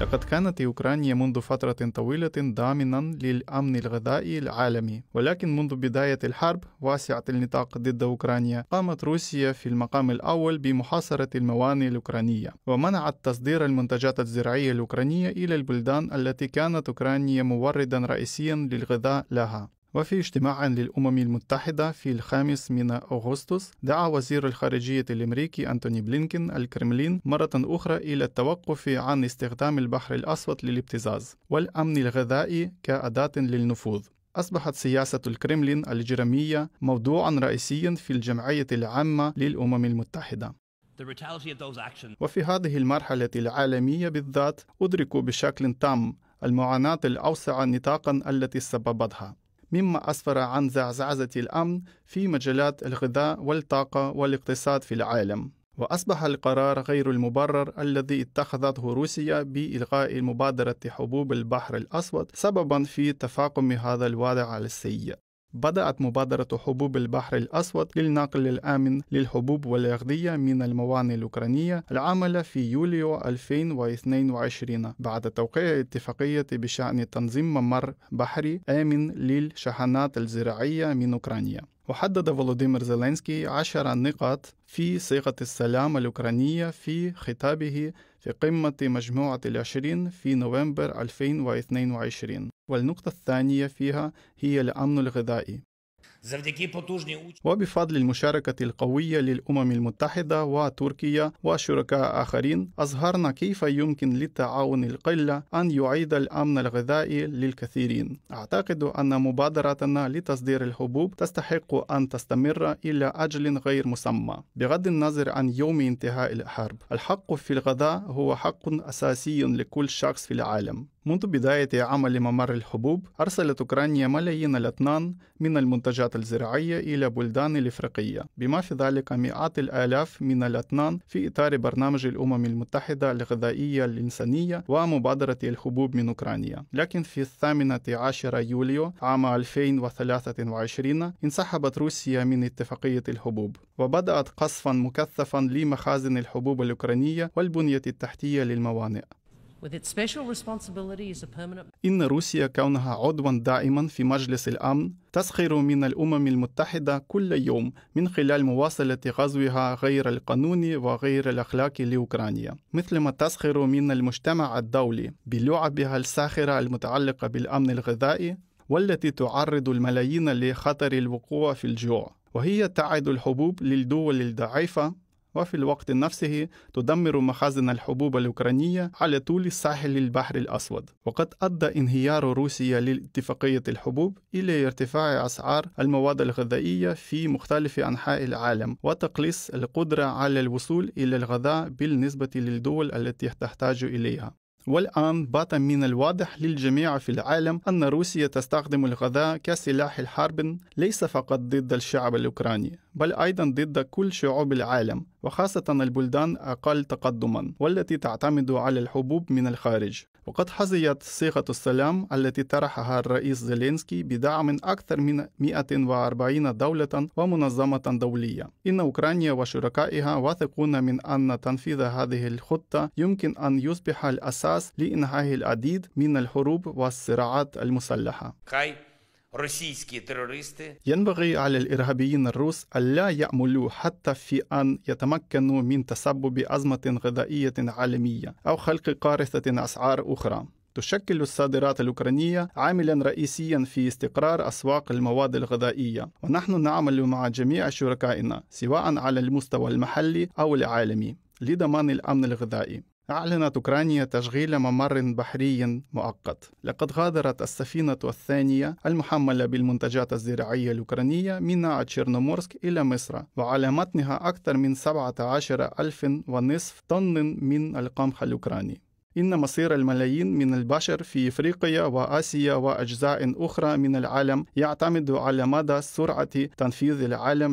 لقد كانت أوكرانيا منذ فترة طويلة ضامنا للأمن الغذائي العالمي ولكن منذ بداية الحرب واسعة النطاق ضد أوكرانيا قامت روسيا في المقام الأول بمحاصرة الموانئ الأوكرانية ومنعت تصدير المنتجات الزراعية الأوكرانية إلى البلدان التي كانت أوكرانيا موردا رئيسيا للغذاء لها وفي اجتماع للأمم المتحدة في الخامس من أغسطس دعا وزير الخارجية الأمريكي أنتوني بلينكين الكرملين مرة أخرى إلى التوقف عن استخدام البحر الأسود للابتزاز والأمن الغذائي كأداة للنفوذ أصبحت سياسة الكرملين الجرمية موضوعا رئيسيا في الجمعية العامة للأمم المتحدة وفي هذه المرحلة العالمية بالذات أدرك بشكل تام المعاناة الأوسع نطاقا التي سببتها مما أسفر عن زعزعزة الأمن في مجالات الغذاء والطاقة والاقتصاد في العالم وأصبح القرار غير المبرر الذي اتخذته روسيا بإلغاء مبادرة حبوب البحر الأسود سببا في تفاقم هذا الوضع السيء بدأت مبادرة حبوب البحر الأسود للنقل الآمن للحبوب والأغذية من الموانئ الأوكرانية العمل في يوليو 2022 بعد توقيع اتفاقية بشأن تنظيم ممر بحري آمن للشحنات الزراعية من أوكرانيا وحدد فولوديمير زيلينسكي عشر نقاط في صيغة السلام الأوكرانية في خطابه في قمة مجموعة العشرين في نوفمبر 2022 والنقطة الثانية فيها هي الأمن الغذائي وبفضل المشاركة القوية للأمم المتحدة وتركيا وشركاء آخرين أظهرنا كيف يمكن للتعاون القلة أن يعيد الأمن الغذائي للكثيرين أعتقد أن مبادرتنا لتصدير الحبوب تستحق أن تستمر إلى أجل غير مسمى بغض النظر عن يوم انتهاء الحرب الحق في الغذاء هو حق أساسي لكل شخص في العالم منذ بداية عمل ممر الحبوب أرسلت أوكرانيا ملايين الأطنان من المنتجات الزراعية إلى بلدان الإفريقية بما في ذلك مئات الآلاف من الأطنان في إطار برنامج الأمم المتحدة الغذائية الإنسانية ومبادرة الحبوب من أوكرانيا لكن في الثامنة عشر يوليو عام 2023 انسحبت روسيا من اتفاقية الحبوب وبدأت قصفا مكثفا لمخازن الحبوب الأوكرانية والبنية التحتية للموانئ إن روسيا كونها عضوا دائما في مجلس الأمن تسخر من الأمم المتحدة كل يوم من خلال مواصلة غزوها غير القانوني وغير الأخلاقي لأوكرانيا مثلما تسخر من المجتمع الدولي بلعبها الساخرة المتعلقة بالأمن الغذائي والتي تعرض الملايين لخطر الوقوع في الجوع وهي تعد الحبوب للدول الضعيفة وفي الوقت نفسه تدمر مخازن الحبوب الأوكرانية على طول ساحل البحر الأسود وقد أدى انهيار روسيا لاتفاقية الحبوب إلى ارتفاع أسعار المواد الغذائية في مختلف أنحاء العالم وتقليص القدرة على الوصول إلى الغذاء بالنسبة للدول التي تحتاج إليها والآن بات من الواضح للجميع في العالم أن روسيا تستخدم الغذاء كسلاح الحرب ليس فقط ضد الشعب الأوكراني بل أيضا ضد كل شعوب العالم وخاصة البلدان أقل تقدما والتي تعتمد على الحبوب من الخارج وقد حظيت صيغة السلام التي طرحها الرئيس زيلينسكي بدعم أكثر من 140 دولة ومنظمة دولية إن أوكرانيا وشركائها واثقون من أن تنفيذ هذه الخطة يمكن أن يصبح الأساس لإنهاء العديد من الحروب والصراعات المسلحة ينبغي على الإرهابيين الروس ألا يأملوا حتى في أن يتمكنوا من تسبب أزمة غذائية عالمية أو خلق كارثة أسعار أخرى. تشكل الصادرات الأوكرانية عاملا رئيسيا في استقرار أسواق المواد الغذائية ونحن نعمل مع جميع شركائنا سواء على المستوى المحلي أو العالمي لضمان الأمن الغذائي أعلنت أوكرانيا تشغيل ممر بحري مؤقت لقد غادرت السفينة الثانية المحملة بالمنتجات الزراعية الأوكرانية من تشيرنومورسك إلى مصر وعلى متنها أكثر من 17 ألف ونصف طن من القمح الأوكراني إن مصير الملايين من البشر في إفريقيا وآسيا وأجزاء أخرى من العالم يعتمد على مدى سرعة تنفيذ العالم